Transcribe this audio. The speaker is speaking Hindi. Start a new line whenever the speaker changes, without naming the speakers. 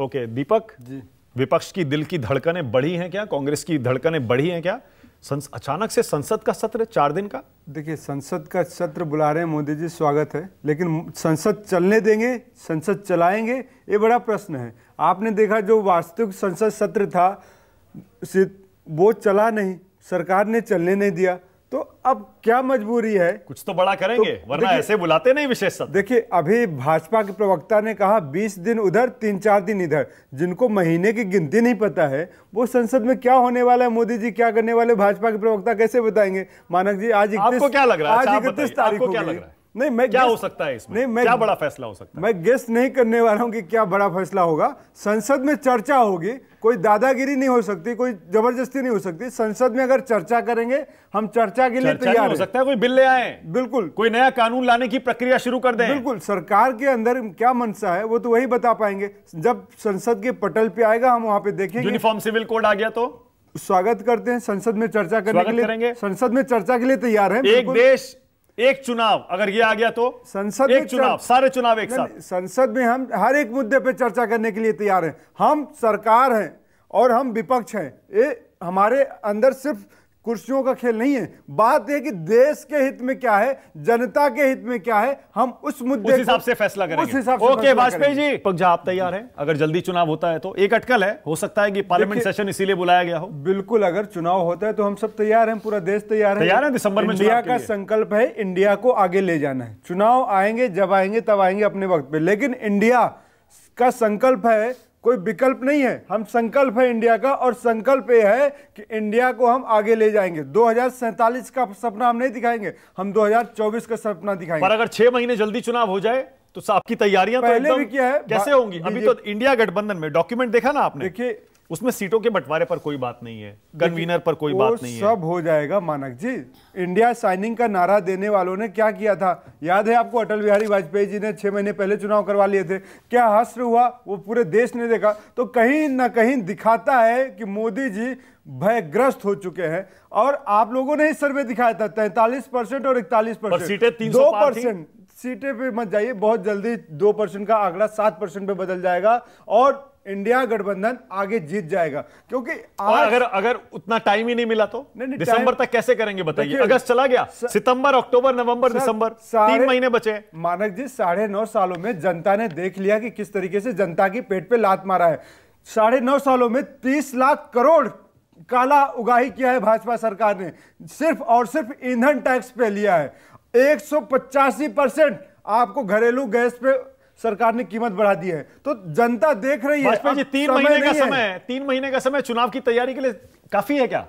ओके दीपक जी विपक्ष की दिल की धड़कने बढ़ी हैं क्या कांग्रेस की धड़कने बढ़ी हैं क्या
संस, अचानक से संसद का सत्र चार दिन का देखिए संसद का सत्र बुला रहे हैं मोदी जी स्वागत है लेकिन संसद चलने देंगे संसद चलाएंगे ये बड़ा प्रश्न है आपने देखा जो वास्तविक संसद सत्र था वो चला नहीं सरकार ने चलने नहीं दिया तो अब क्या मजबूरी है कुछ तो बड़ा करेंगे तो वरना ऐसे बुलाते नहीं विशेष देखिए अभी भाजपा के प्रवक्ता ने कहा 20 दिन उधर तीन चार दिन इधर जिनको महीने की गिनती नहीं पता है वो संसद में क्या होने वाला है मोदी जी क्या करने वाले भाजपा के प्रवक्ता कैसे बताएंगे मानक जी आज आपको क्या लग रहा है आज अच्छा, इकतीस तारीख को क्या लग रहा है नहीं मैं क्या हो सकता
है इसमें नहीं मैं क्या बड़ा फैसला हो सकता
है मैं गेस्ट नहीं करने वाला हूं कि क्या बड़ा फैसला होगा संसद में चर्चा होगी कोई दादागिरी नहीं हो सकती कोई जबरदस्ती नहीं हो सकती संसद में अगर चर्चा करेंगे हम चर्चा के लिए तैयार हो सकता है कोई बिल ले आए बिल्कुल कोई नया कानून लाने की प्रक्रिया शुरू कर दे बिल्कुल सरकार के अंदर क्या मनसा है वो तो वही बता पाएंगे जब संसद के पटल पे आएगा हम वहां पे देखेंगे यूनिफॉर्म सिविल कोड आ गया तो स्वागत करते हैं संसद में चर्चा करने के लिए संसद में चर्चा के लिए तैयार है एक देश एक चुनाव अगर ये आ गया तो संसद एक चुनाव सारे चुनाव एक साथ संसद में हम हर एक मुद्दे पे चर्चा करने के लिए तैयार हैं हम सरकार हैं और हम विपक्ष हैं ये हमारे अंदर सिर्फ कुर्सियों का खेल नहीं है बात यह कि देश के हित में क्या है जनता के हित में क्या है हम उस मुद्दे हिसाब से फैसला करेंगे उस हिसाब से ओके वाजपेयी
जी पंजा आप तैयार हैं अगर जल्दी चुनाव होता है तो एक अटकल है हो सकता है कि पार्लियामेंट सेशन इसीलिए बुलाया गया हो
बिल्कुल अगर चुनाव होता है तो हम सब तैयार हैं पूरा देश तैयार है तैयार है दिसंबर में इंडिया का संकल्प है इंडिया को आगे ले जाना है चुनाव आएंगे जब आएंगे तब आएंगे अपने वक्त पे लेकिन इंडिया का संकल्प है कोई विकल्प नहीं है हम संकल्प है इंडिया का और संकल्प ये है कि इंडिया को हम आगे ले जाएंगे दो का सपना हम नहीं दिखाएंगे हम 2024 का सपना दिखाएंगे पर
अगर छह महीने जल्दी चुनाव हो जाए तो आपकी तैयारियां तो पहले तो भी किया है कैसे होंगी अभी तो इंडिया गठबंधन में डॉक्यूमेंट देखा ना आपने देखिए उसमें सीटों के बंटवारे पर कोई बात नहीं है कन्वीनर पर कोई बात नहीं सब है
सब हो जाएगा मानक जी इंडिया साइनिंग का नारा देने वालों ने क्या किया था याद है आपको अटल बिहारी वाजपेयी जी ने छह महीने पहले चुनाव करवा लिए थे क्या हस्त हुआ वो पूरे देश ने देखा तो कहीं ना कहीं दिखाता है कि मोदी जी भयग्रस्त हो चुके हैं और आप लोगों ने ही सर्वे दिखाया था तैतालीस और इकतालीस परसेंट दो परसेंट सीटें पे मत जाइए बहुत जल्दी दो परसेंट का आंकड़ा सात परसेंट पे बदल जाएगा और इंडिया गठबंधन आगे जीत जाएगा क्योंकि आज... अगर अगर उतना टाइम ही नहीं मिला तो नहीं, नहीं, दिसंबर
तक कैसे करेंगे बताइए अगस्त चला गया
स... सितंबर अक्टूबर नवंबर दिसंबर तीन महीने बचे मानक जी साढ़े नौ सालों में जनता ने देख लिया कि किस तरीके से जनता की पेट पे लात मारा है साढ़े नौ सालों में तीस लाख करोड़ काला उगाही किया है भाजपा सरकार ने सिर्फ और सिर्फ ईंधन टैक्स पे लिया है एक परसेंट आपको घरेलू गैस पे सरकार ने कीमत बढ़ा दी है तो जनता देख रही है जी तीन महीने का समय
तीन महीने का समय चुनाव की तैयारी के लिए काफी है क्या